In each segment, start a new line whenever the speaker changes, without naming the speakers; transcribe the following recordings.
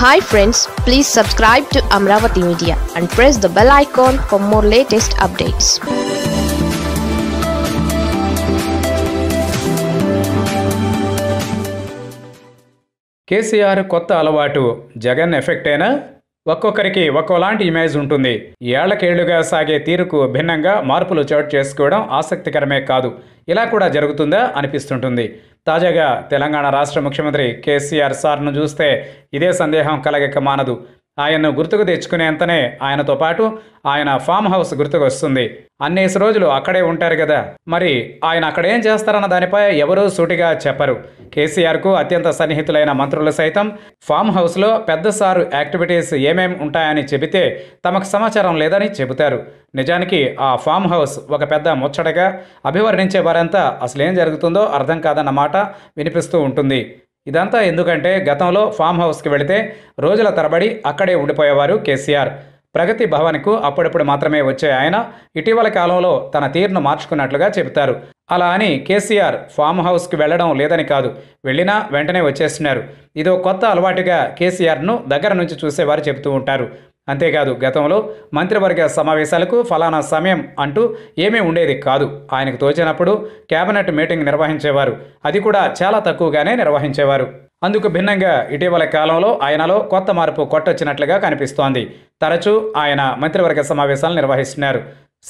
hi friends please subscribe to Amaravati media and press the bell icon for more latest updates KCR కొత్త అలవాటు జగన్ ఎఫెక్టేనా ఒక్కొక్కరికి ఒక్కోలాంటి image ఉంటుంది ఏళ్లకేళ్లుగా సాగే తీరుకు భిన్నంగా మార్పులు చోటు చేసుకోవడం ఆసక్తికరమే కాదు ఇలా కూడా జరుగుతుందా అనిపిస్తుంటుంది తాజాగా తెలంగాణ రాష్ట్ర ముఖ్యమంత్రి కేసీఆర్ సార్ను చూస్తే ఇదే సందేహం కలగక మానదు ఆయన్ను గుర్తుకు తెచ్చుకునేంతనే ఆయనతో పాటు ఆయన ఫామ్ హౌస్ గుర్తుకు వస్తుంది అన్నేసి రోజులు అక్కడే ఉంటారు కదా మరి ఆయన అక్కడేం చేస్తారన్న దానిపై ఎవరూ సూటిగా చెప్పరు కేసీఆర్కు అత్యంత సన్నిహితులైన మంత్రులు సైతం ఫామ్ హౌస్లో పెద్ద సారు యాక్టివిటీస్ ఏమేమి ఉంటాయని చెబితే తమకు సమాచారం లేదని చెబుతారు నిజానికి ఆ ఫామ్ హౌస్ ఒక పెద్ద ముచ్చటగా అభివర్ణించే వారంతా అసలేం జరుగుతుందో అర్థం కాదన్నమాట వినిపిస్తూ ఉంటుంది ఇదంతా ఎందుకంటే గతంలో ఫామ్ హౌస్కి వెళితే రోజుల తరబడి అక్కడే ఉండిపోయేవారు కేసీఆర్ ప్రగతి భవన్కు అప్పుడప్పుడు మాత్రమే వచ్చే ఆయన ఇటీవల కాలంలో తన తీరును మార్చుకున్నట్లుగా చెబుతారు అలా అని కేసీఆర్ ఫామ్ హౌస్కి వెళ్లడం లేదని కాదు వెళ్ళినా వెంటనే వచ్చేస్తున్నారు ఇదో కొత్త అలవాటుగా కేసీఆర్ను దగ్గర నుంచి చూసేవారు చెబుతూ ఉంటారు అంతేకాదు గతంలో మంత్రివర్గ సమావేశాలకు ఫలానా సమయం అంటూ ఏమీ ఉండేది కాదు ఆయనకు తోచినప్పుడు కేబినెట్ మీటింగ్ నిర్వహించేవారు అది కూడా చాలా తక్కువగానే నిర్వహించేవారు అందుకు భిన్నంగా ఇటీవల కాలంలో ఆయనలో కొత్త మార్పు కొట్టొచ్చినట్లుగా కనిపిస్తోంది తరచూ ఆయన మంత్రివర్గ సమావేశాలు నిర్వహిస్తున్నారు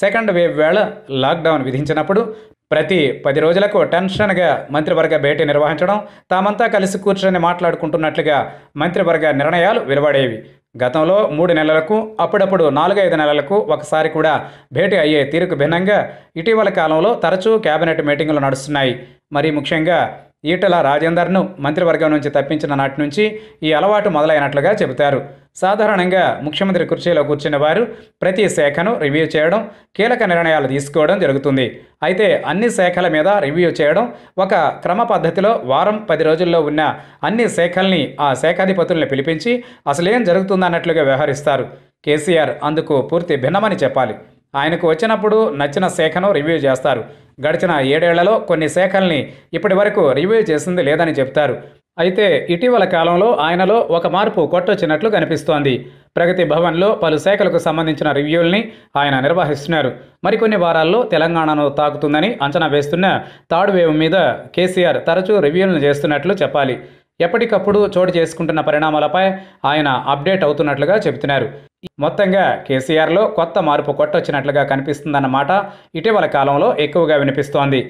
సెకండ్ వేవ్ వేళ లాక్డౌన్ విధించినప్పుడు ప్రతి పది రోజులకు టెన్షన్గా మంత్రివర్గ భేటీ నిర్వహించడం తామంతా కలిసి కూర్చొని మాట్లాడుకుంటున్నట్లుగా మంత్రివర్గ నిర్ణయాలు వెలువడేవి గతంలో మూడు నెలలకు అప్పుడప్పుడు నాలుగైదు నెలలకు ఒకసారి కూడా భేటీ అయ్యే తీరుకు భిన్నంగా ఇటీవల కాలంలో తరచూ కేబినెట్ మీటింగులు నడుస్తున్నాయి మరీ ముఖ్యంగా ఈటల రాజేందర్ను మంత్రివర్గం నుంచి తప్పించిన నాటి నుంచి ఈ అలవాటు మొదలైనట్లుగా చెబుతారు సాధారణంగా ముఖ్యమంత్రి కుర్చీలో కూర్చున్న వారు ప్రతి శాఖను రివ్యూ చేయడం కీలక నిర్ణయాలు తీసుకోవడం జరుగుతుంది అయితే అన్ని శాఖల మీద రివ్యూ చేయడం ఒక క్రమ పద్ధతిలో వారం పది రోజుల్లో ఉన్న అన్ని శాఖల్ని ఆ శాఖాధిపతుల్ని పిలిపించి అసలేం జరుగుతుందన్నట్లుగా వ్యవహరిస్తారు కేసీఆర్ అందుకు పూర్తి భిన్నమని చెప్పాలి ఆయనకు వచ్చినప్పుడు నచ్చిన శాఖను రివ్యూ చేస్తారు గడిచిన ఏడేళ్లలో కొన్ని శాఖల్ని ఇప్పటి వరకు రివ్యూ చేసింది లేదని చెప్తారు అయితే ఇటీవల కాలంలో ఆయనలో ఒక మార్పు కొట్టొచ్చినట్లు కనిపిస్తోంది ప్రగతి భవన్లో పలు శాఖలకు సంబంధించిన రివ్యూల్ని ఆయన నిర్వహిస్తున్నారు మరికొన్ని వారాల్లో తెలంగాణను తాకుతుందని అంచనా వేస్తున్న థర్డ్ వేవ్ మీద కేసీఆర్ తరచూ రివ్యూలను చేస్తున్నట్లు చెప్పాలి ఎప్పటికప్పుడు చోటు చేసుకుంటున్న పరిణామాలపై ఆయన అప్డేట్ అవుతున్నట్లుగా చెబుతున్నారు మొత్తంగా కేసీఆర్లో కొత్త మార్పు కొట్టొచ్చినట్లుగా కనిపిస్తుందన్నమాట ఇటీవల కాలంలో ఎక్కువగా వినిపిస్తోంది